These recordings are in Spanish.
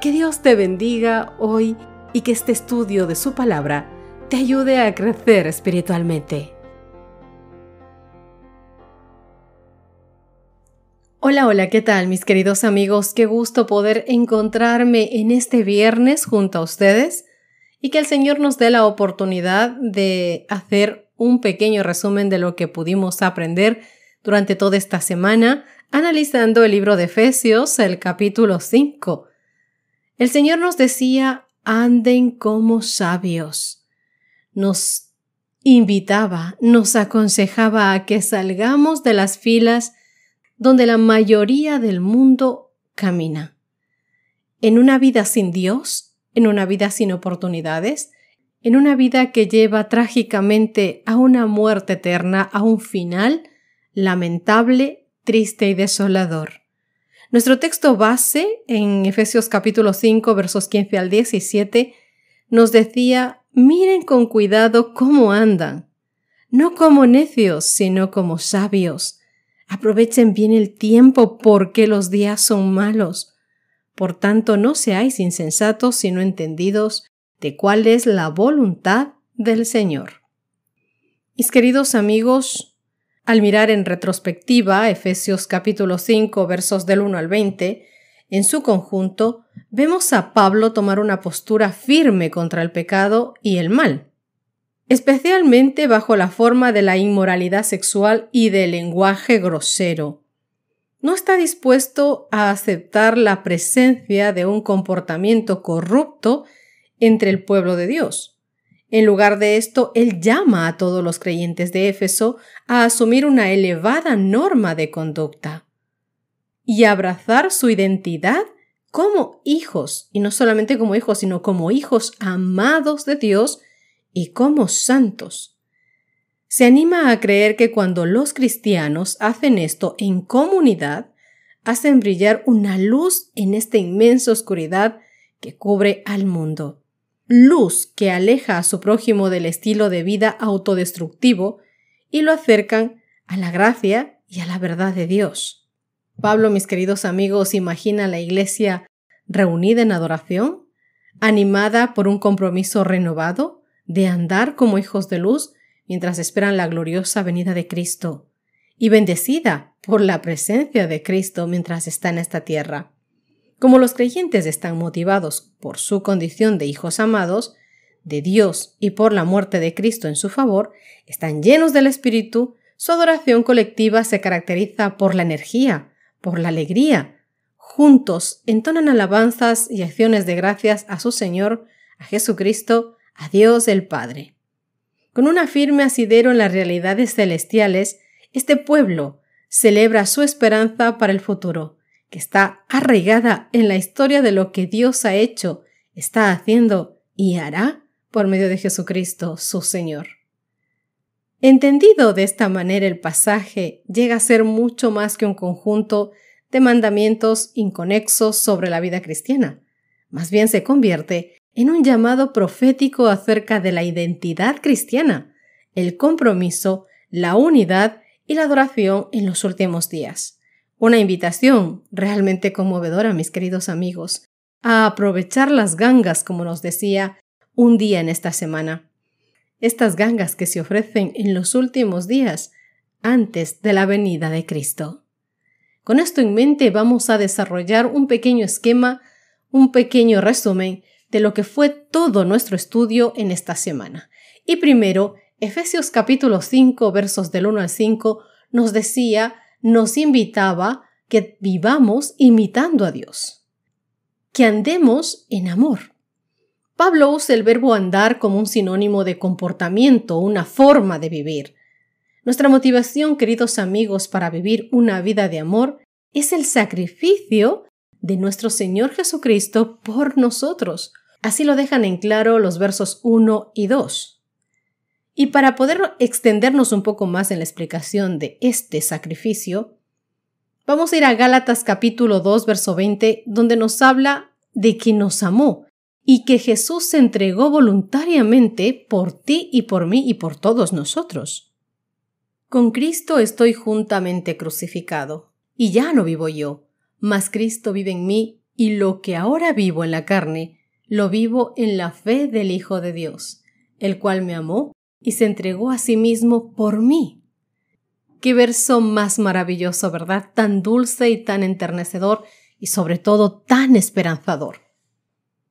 Que Dios te bendiga hoy y que este estudio de su palabra te ayude a crecer espiritualmente. Hola, hola, ¿qué tal mis queridos amigos? Qué gusto poder encontrarme en este viernes junto a ustedes y que el Señor nos dé la oportunidad de hacer un pequeño resumen de lo que pudimos aprender durante toda esta semana analizando el libro de Efesios, el capítulo 5. El Señor nos decía, anden como sabios. Nos invitaba, nos aconsejaba a que salgamos de las filas donde la mayoría del mundo camina. En una vida sin Dios, en una vida sin oportunidades, en una vida que lleva trágicamente a una muerte eterna, a un final lamentable, triste y desolador. Nuestro texto base en Efesios capítulo 5 versos 15 al 17 nos decía, miren con cuidado cómo andan, no como necios, sino como sabios. Aprovechen bien el tiempo porque los días son malos. Por tanto, no seáis insensatos, sino entendidos de cuál es la voluntad del Señor. Mis queridos amigos, al mirar en retrospectiva Efesios capítulo 5 versos del 1 al 20, en su conjunto, vemos a Pablo tomar una postura firme contra el pecado y el mal, especialmente bajo la forma de la inmoralidad sexual y del lenguaje grosero. No está dispuesto a aceptar la presencia de un comportamiento corrupto entre el pueblo de Dios. En lugar de esto, él llama a todos los creyentes de Éfeso a asumir una elevada norma de conducta y abrazar su identidad como hijos, y no solamente como hijos, sino como hijos amados de Dios y como santos. Se anima a creer que cuando los cristianos hacen esto en comunidad, hacen brillar una luz en esta inmensa oscuridad que cubre al mundo luz que aleja a su prójimo del estilo de vida autodestructivo y lo acercan a la gracia y a la verdad de Dios. Pablo, mis queridos amigos, imagina la Iglesia reunida en adoración, animada por un compromiso renovado de andar como hijos de luz mientras esperan la gloriosa venida de Cristo, y bendecida por la presencia de Cristo mientras está en esta tierra. Como los creyentes están motivados por su condición de hijos amados, de Dios y por la muerte de Cristo en su favor, están llenos del Espíritu, su adoración colectiva se caracteriza por la energía, por la alegría. Juntos entonan alabanzas y acciones de gracias a su Señor, a Jesucristo, a Dios el Padre. Con una firme asidero en las realidades celestiales, este pueblo celebra su esperanza para el futuro que está arraigada en la historia de lo que Dios ha hecho, está haciendo y hará por medio de Jesucristo, su Señor. Entendido de esta manera el pasaje llega a ser mucho más que un conjunto de mandamientos inconexos sobre la vida cristiana. Más bien se convierte en un llamado profético acerca de la identidad cristiana, el compromiso, la unidad y la adoración en los últimos días. Una invitación realmente conmovedora, mis queridos amigos, a aprovechar las gangas, como nos decía un día en esta semana. Estas gangas que se ofrecen en los últimos días antes de la venida de Cristo. Con esto en mente vamos a desarrollar un pequeño esquema, un pequeño resumen de lo que fue todo nuestro estudio en esta semana. Y primero, Efesios capítulo 5, versos del 1 al 5, nos decía nos invitaba que vivamos imitando a Dios, que andemos en amor. Pablo usa el verbo andar como un sinónimo de comportamiento, una forma de vivir. Nuestra motivación, queridos amigos, para vivir una vida de amor es el sacrificio de nuestro Señor Jesucristo por nosotros. Así lo dejan en claro los versos 1 y 2. Y para poder extendernos un poco más en la explicación de este sacrificio, vamos a ir a Gálatas capítulo 2, verso 20, donde nos habla de que nos amó y que Jesús se entregó voluntariamente por ti y por mí y por todos nosotros. Con Cristo estoy juntamente crucificado, y ya no vivo yo, mas Cristo vive en mí, y lo que ahora vivo en la carne, lo vivo en la fe del Hijo de Dios, el cual me amó y se entregó a sí mismo por mí. Qué verso más maravilloso, ¿verdad? Tan dulce y tan enternecedor y sobre todo tan esperanzador.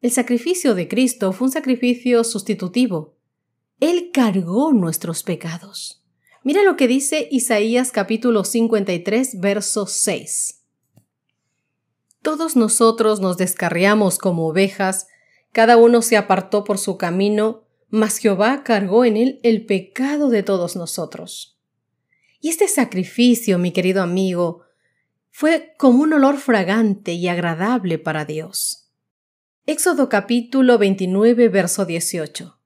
El sacrificio de Cristo fue un sacrificio sustitutivo. Él cargó nuestros pecados. Mira lo que dice Isaías capítulo 53, verso 6. Todos nosotros nos descarriamos como ovejas, cada uno se apartó por su camino, mas Jehová cargó en él el pecado de todos nosotros. Y este sacrificio, mi querido amigo, fue como un olor fragante y agradable para Dios. Éxodo capítulo 29, verso 18.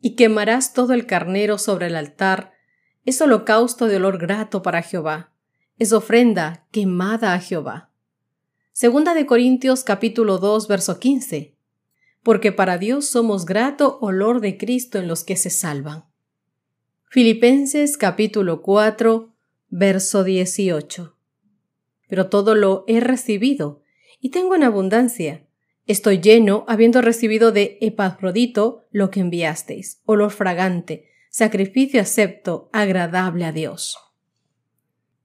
Y quemarás todo el carnero sobre el altar, es holocausto de olor grato para Jehová, es ofrenda quemada a Jehová. Segunda de Corintios capítulo 2, verso 15 porque para Dios somos grato olor de Cristo en los que se salvan. Filipenses capítulo 4, verso 18. Pero todo lo he recibido y tengo en abundancia. Estoy lleno habiendo recibido de Epafrodito lo que enviasteis, olor fragante, sacrificio acepto, agradable a Dios.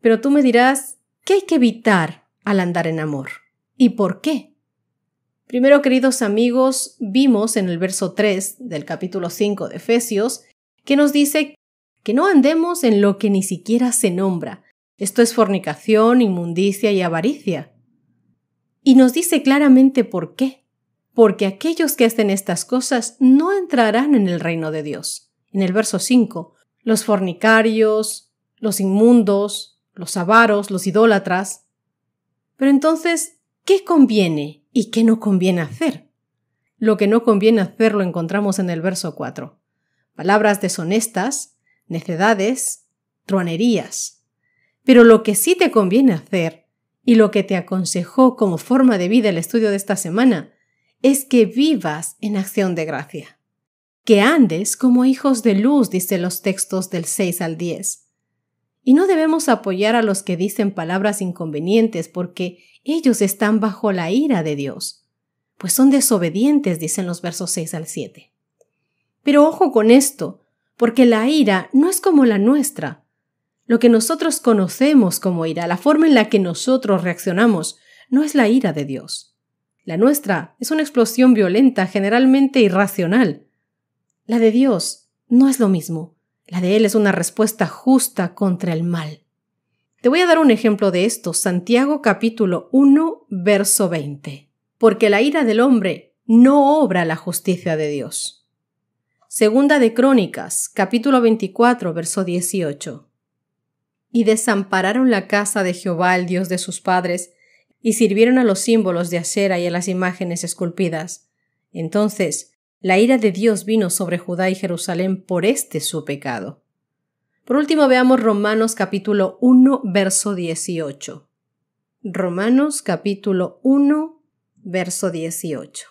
Pero tú me dirás, ¿qué hay que evitar al andar en amor? ¿Y por qué? Primero, queridos amigos, vimos en el verso 3 del capítulo 5 de Efesios que nos dice que no andemos en lo que ni siquiera se nombra. Esto es fornicación, inmundicia y avaricia. Y nos dice claramente por qué. Porque aquellos que hacen estas cosas no entrarán en el reino de Dios. En el verso 5, los fornicarios, los inmundos, los avaros, los idólatras. Pero entonces, qué conviene y qué no conviene hacer. Lo que no conviene hacer lo encontramos en el verso 4. Palabras deshonestas, necedades, truanerías. Pero lo que sí te conviene hacer, y lo que te aconsejó como forma de vida el estudio de esta semana, es que vivas en acción de gracia. Que andes como hijos de luz, dicen los textos del 6 al 10. Y no debemos apoyar a los que dicen palabras inconvenientes porque ellos están bajo la ira de Dios, pues son desobedientes, dicen los versos 6 al 7. Pero ojo con esto, porque la ira no es como la nuestra. Lo que nosotros conocemos como ira, la forma en la que nosotros reaccionamos, no es la ira de Dios. La nuestra es una explosión violenta, generalmente irracional. La de Dios no es lo mismo. La de Él es una respuesta justa contra el mal. Te voy a dar un ejemplo de esto, Santiago capítulo 1, verso 20. Porque la ira del hombre no obra la justicia de Dios. Segunda de Crónicas, capítulo 24, verso 18. Y desampararon la casa de Jehová, el Dios de sus padres, y sirvieron a los símbolos de acera y a las imágenes esculpidas. Entonces, la ira de Dios vino sobre Judá y Jerusalén por este su pecado. Por último, veamos Romanos capítulo 1, verso 18. Romanos capítulo 1, verso 18.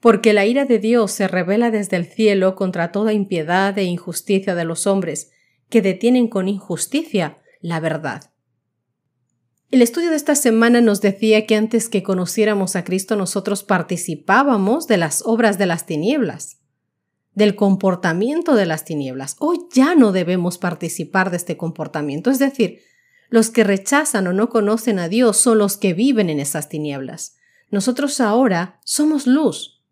Porque la ira de Dios se revela desde el cielo contra toda impiedad e injusticia de los hombres, que detienen con injusticia la verdad. El estudio de esta semana nos decía que antes que conociéramos a Cristo nosotros participábamos de las obras de las tinieblas del comportamiento de las tinieblas. Hoy ya no debemos participar de este comportamiento. Es decir, los que rechazan o no conocen a Dios son los que viven en esas tinieblas. Nosotros ahora somos luz.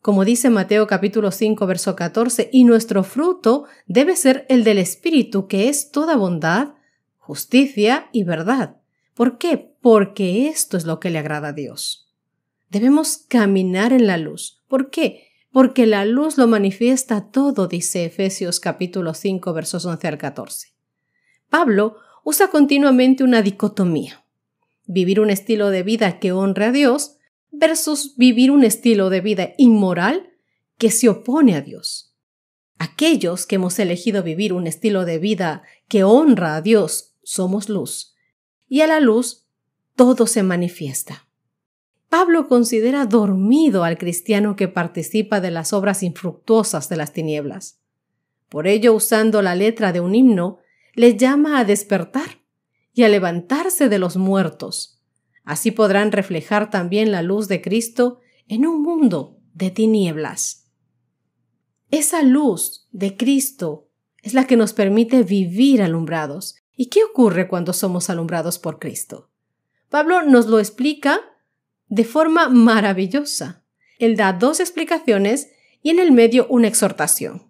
Como dice Mateo capítulo 5 verso 14, y nuestro fruto debe ser el del Espíritu, que es toda bondad, justicia y verdad. ¿Por qué? Porque esto es lo que le agrada a Dios. Debemos caminar en la luz. ¿Por qué? porque la luz lo manifiesta todo, dice Efesios capítulo 5 versos 11 al 14. Pablo usa continuamente una dicotomía. Vivir un estilo de vida que honra a Dios versus vivir un estilo de vida inmoral que se opone a Dios. Aquellos que hemos elegido vivir un estilo de vida que honra a Dios somos luz, y a la luz todo se manifiesta. Pablo considera dormido al cristiano que participa de las obras infructuosas de las tinieblas. Por ello, usando la letra de un himno, les llama a despertar y a levantarse de los muertos. Así podrán reflejar también la luz de Cristo en un mundo de tinieblas. Esa luz de Cristo es la que nos permite vivir alumbrados. ¿Y qué ocurre cuando somos alumbrados por Cristo? Pablo nos lo explica de forma maravillosa. Él da dos explicaciones y en el medio una exhortación.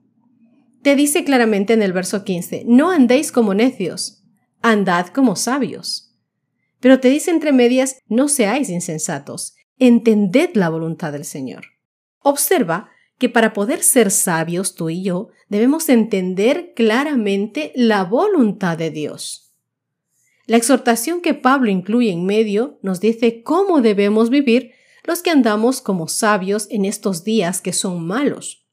Te dice claramente en el verso 15, no andéis como necios, andad como sabios. Pero te dice entre medias, no seáis insensatos, entended la voluntad del Señor. Observa que para poder ser sabios tú y yo debemos entender claramente la voluntad de Dios. La exhortación que Pablo incluye en medio nos dice cómo debemos vivir los que andamos como sabios en estos días que son malos.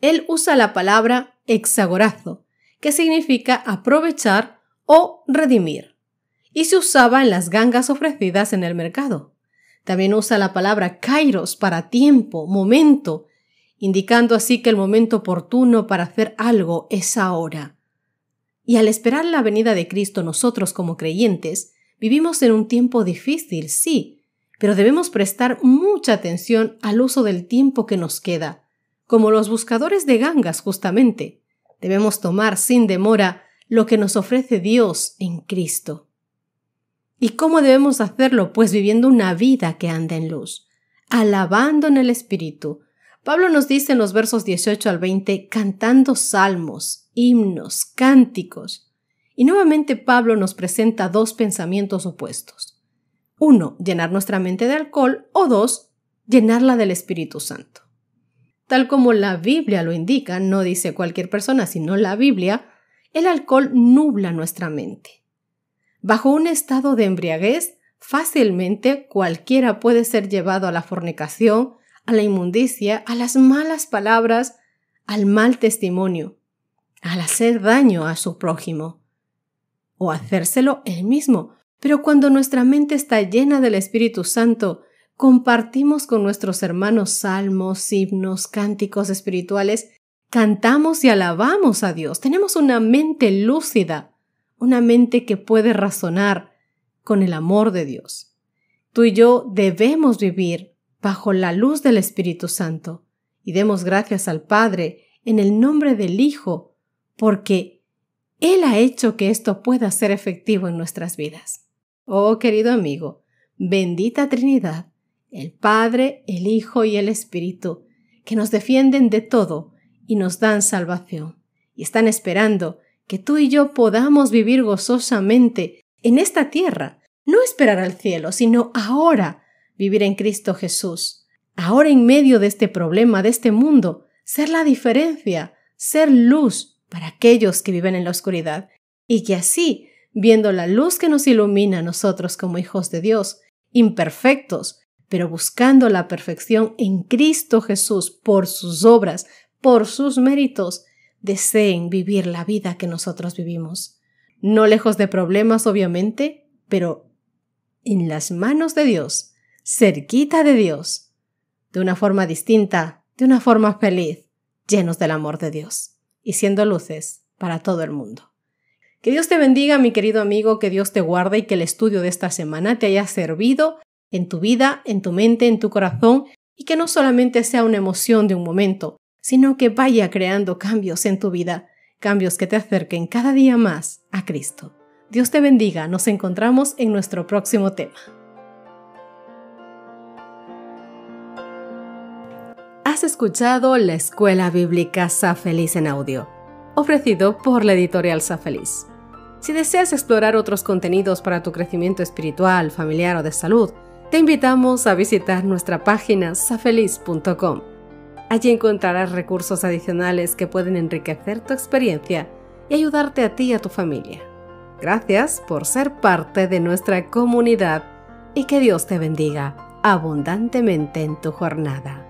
Él usa la palabra hexagorazo, que significa aprovechar o redimir, y se usaba en las gangas ofrecidas en el mercado. También usa la palabra kairos para tiempo, momento, indicando así que el momento oportuno para hacer algo es ahora. Y al esperar la venida de Cristo nosotros como creyentes, vivimos en un tiempo difícil, sí, pero debemos prestar mucha atención al uso del tiempo que nos queda, como los buscadores de gangas justamente. Debemos tomar sin demora lo que nos ofrece Dios en Cristo. ¿Y cómo debemos hacerlo? Pues viviendo una vida que anda en luz, alabando en el Espíritu, Pablo nos dice en los versos 18 al 20, cantando salmos, himnos, cánticos. Y nuevamente Pablo nos presenta dos pensamientos opuestos. Uno, llenar nuestra mente de alcohol o dos, llenarla del Espíritu Santo. Tal como la Biblia lo indica, no dice cualquier persona, sino la Biblia, el alcohol nubla nuestra mente. Bajo un estado de embriaguez, fácilmente cualquiera puede ser llevado a la fornicación, a la inmundicia, a las malas palabras, al mal testimonio, al hacer daño a su prójimo o hacérselo él mismo. Pero cuando nuestra mente está llena del Espíritu Santo, compartimos con nuestros hermanos salmos, himnos, cánticos espirituales, cantamos y alabamos a Dios. Tenemos una mente lúcida, una mente que puede razonar con el amor de Dios. Tú y yo debemos vivir bajo la luz del Espíritu Santo y demos gracias al Padre en el nombre del Hijo, porque Él ha hecho que esto pueda ser efectivo en nuestras vidas. Oh querido amigo, bendita Trinidad, el Padre, el Hijo y el Espíritu, que nos defienden de todo y nos dan salvación, y están esperando que tú y yo podamos vivir gozosamente en esta tierra, no esperar al cielo, sino ahora, vivir en Cristo Jesús. Ahora en medio de este problema, de este mundo, ser la diferencia, ser luz para aquellos que viven en la oscuridad, y que así, viendo la luz que nos ilumina a nosotros como hijos de Dios, imperfectos, pero buscando la perfección en Cristo Jesús por sus obras, por sus méritos, deseen vivir la vida que nosotros vivimos. No lejos de problemas, obviamente, pero en las manos de Dios cerquita de Dios, de una forma distinta, de una forma feliz, llenos del amor de Dios y siendo luces para todo el mundo. Que Dios te bendiga, mi querido amigo, que Dios te guarde y que el estudio de esta semana te haya servido en tu vida, en tu mente, en tu corazón y que no solamente sea una emoción de un momento, sino que vaya creando cambios en tu vida, cambios que te acerquen cada día más a Cristo. Dios te bendiga, nos encontramos en nuestro próximo tema. escuchado la Escuela Bíblica SaFeliz en audio, ofrecido por la editorial SaFeliz. Si deseas explorar otros contenidos para tu crecimiento espiritual, familiar o de salud, te invitamos a visitar nuestra página safeliz.com. Allí encontrarás recursos adicionales que pueden enriquecer tu experiencia y ayudarte a ti y a tu familia. Gracias por ser parte de nuestra comunidad y que Dios te bendiga abundantemente en tu jornada.